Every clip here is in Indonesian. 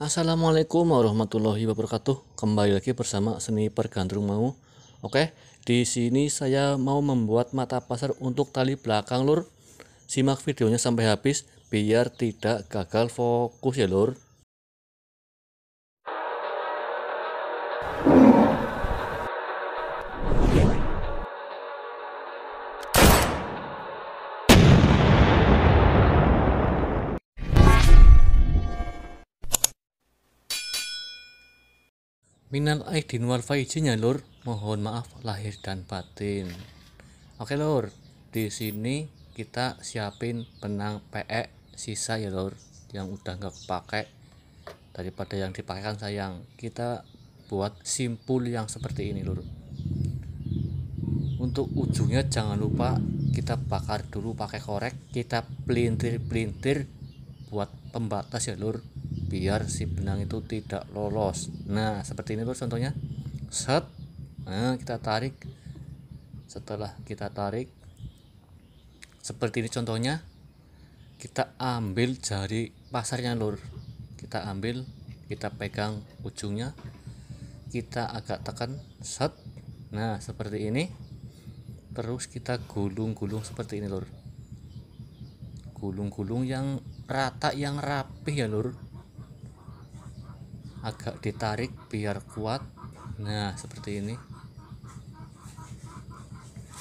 Assalamualaikum warahmatullahi wabarakatuh. Kembali lagi bersama Seni Pergandrung Mau. Oke, di sini saya mau membuat mata pasar untuk tali belakang, Lur. Simak videonya sampai habis biar tidak gagal fokus ya, Lur. Minal Aidin wal faizin ya lur, mohon maaf lahir dan batin. Oke lur, di sini kita siapin benang PE sisa ya lur yang udah nggak kepake daripada yang dipakai kan sayang kita buat simpul yang seperti ini lur untuk ujungnya jangan lupa kita bakar dulu pakai korek kita pelintir pelintir buat pembatas ya lur biar si benang itu tidak lolos nah seperti ini lur contohnya set nah kita tarik setelah kita tarik seperti ini contohnya kita ambil jari pasarnya lur kita ambil kita pegang ujungnya kita agak tekan set nah seperti ini terus kita gulung-gulung seperti ini lur gulung-gulung yang rata yang rapih ya lur agak ditarik biar kuat nah seperti ini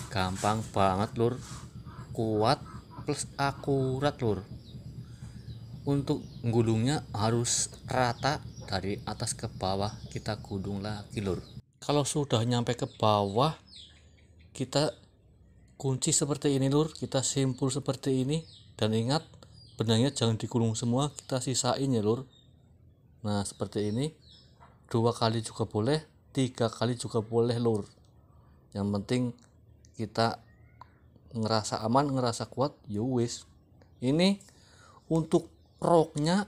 gampang banget lur kuat plus akurat lur untuk gulungnya harus rata dari atas ke bawah kita gulung lagi lur kalau sudah nyampe ke bawah kita kunci seperti ini lur kita simpul seperti ini dan ingat benangnya jangan digulung semua kita sisain ya lur nah seperti ini dua kali juga boleh tiga kali juga boleh lur yang penting kita ngerasa aman ngerasa kuat you ya wish ini untuk roknya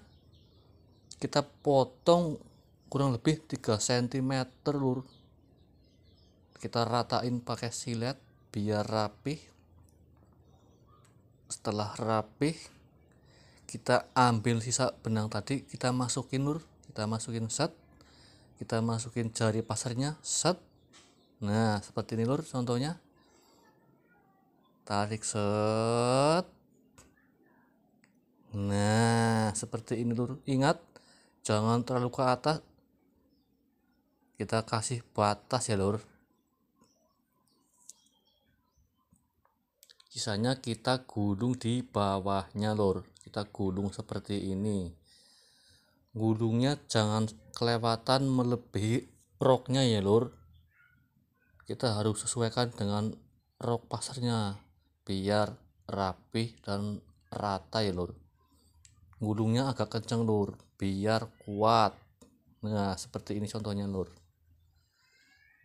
kita potong kurang lebih 3 cm lur kita ratain pakai silet biar rapih setelah rapih kita ambil sisa benang tadi kita masukin lur kita masukin set kita masukin jari pasarnya set nah seperti ini lur contohnya tarik set nah seperti ini lur ingat jangan terlalu ke atas kita kasih batas ya lur sisanya kita gulung di bawahnya lor kita gulung seperti ini gulungnya jangan kelewatan melebihi roknya ya lor kita harus sesuaikan dengan rok pasarnya biar rapi dan rata ya lor gulungnya agak kencang lor biar kuat nah seperti ini contohnya lor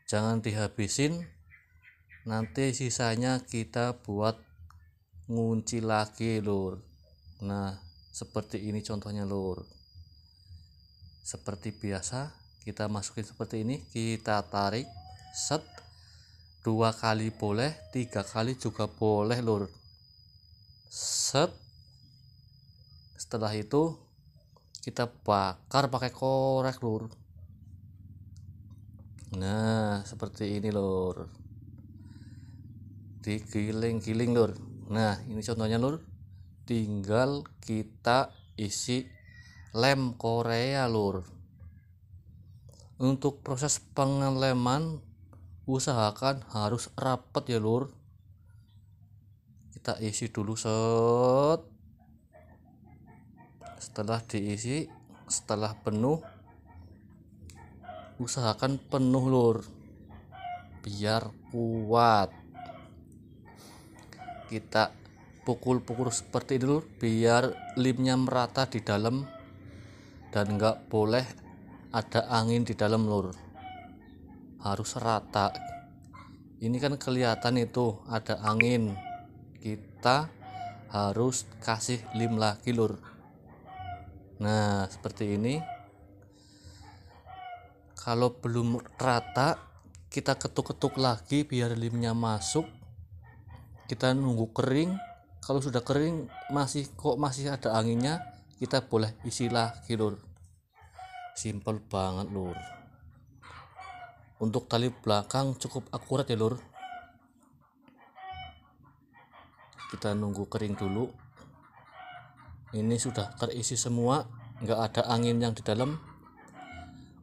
jangan dihabisin nanti sisanya kita buat ngunci lagi lur nah seperti ini contohnya lur seperti biasa kita masukin seperti ini kita tarik set dua kali boleh tiga kali juga boleh lur set setelah itu kita bakar pakai korek lur nah seperti ini lur digiling-giling lur nah ini contohnya lur tinggal kita isi lem korea lur untuk proses pengeleman usahakan harus rapat ya lur kita isi dulu set setelah diisi setelah penuh usahakan penuh lur biar kuat kita pukul-pukul seperti itu biar limnya merata di dalam dan nggak boleh ada angin di dalam lur harus rata ini kan kelihatan itu ada angin kita harus kasih lim lagi lur nah seperti ini kalau belum rata kita ketuk-ketuk lagi biar limnya masuk kita nunggu kering kalau sudah kering masih kok masih ada anginnya kita boleh isi lagi lur simple banget lur untuk tali belakang cukup akurat ya lur kita nunggu kering dulu ini sudah terisi semua nggak ada angin yang di dalam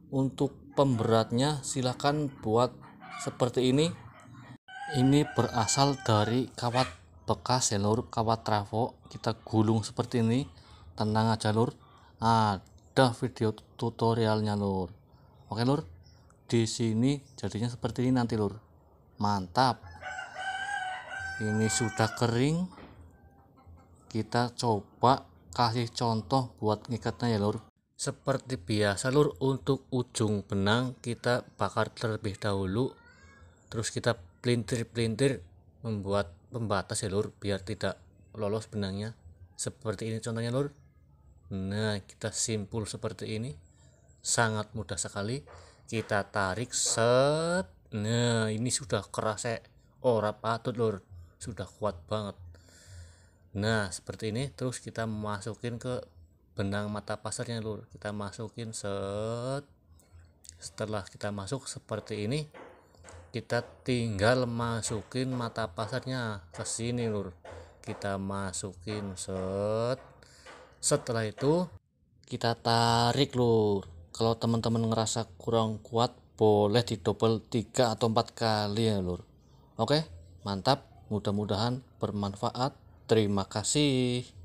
untuk pemberatnya silahkan buat seperti ini ini berasal dari kawat bekas ya lur kawat trafo kita gulung seperti ini tenang aja lur ada video tutorialnya lur oke lur di sini jadinya seperti ini nanti lur mantap ini sudah kering kita coba kasih contoh buat ngikatnya ya lur seperti biasa lur untuk ujung benang kita bakar terlebih dahulu terus kita pelintir-pelintir membuat pembatas ya lur biar tidak lolos benangnya seperti ini contohnya lur nah kita simpul seperti ini sangat mudah sekali kita tarik set nah ini sudah keras ya ora patut lur sudah kuat banget nah seperti ini terus kita masukin ke benang mata pasarnya lur kita masukin set setelah kita masuk seperti ini kita tinggal masukin mata pasarnya ke sini lur kita masukin set setelah itu kita tarik lur kalau teman-teman ngerasa kurang kuat boleh didobel tiga atau empat kali ya lur oke mantap mudah-mudahan bermanfaat terima kasih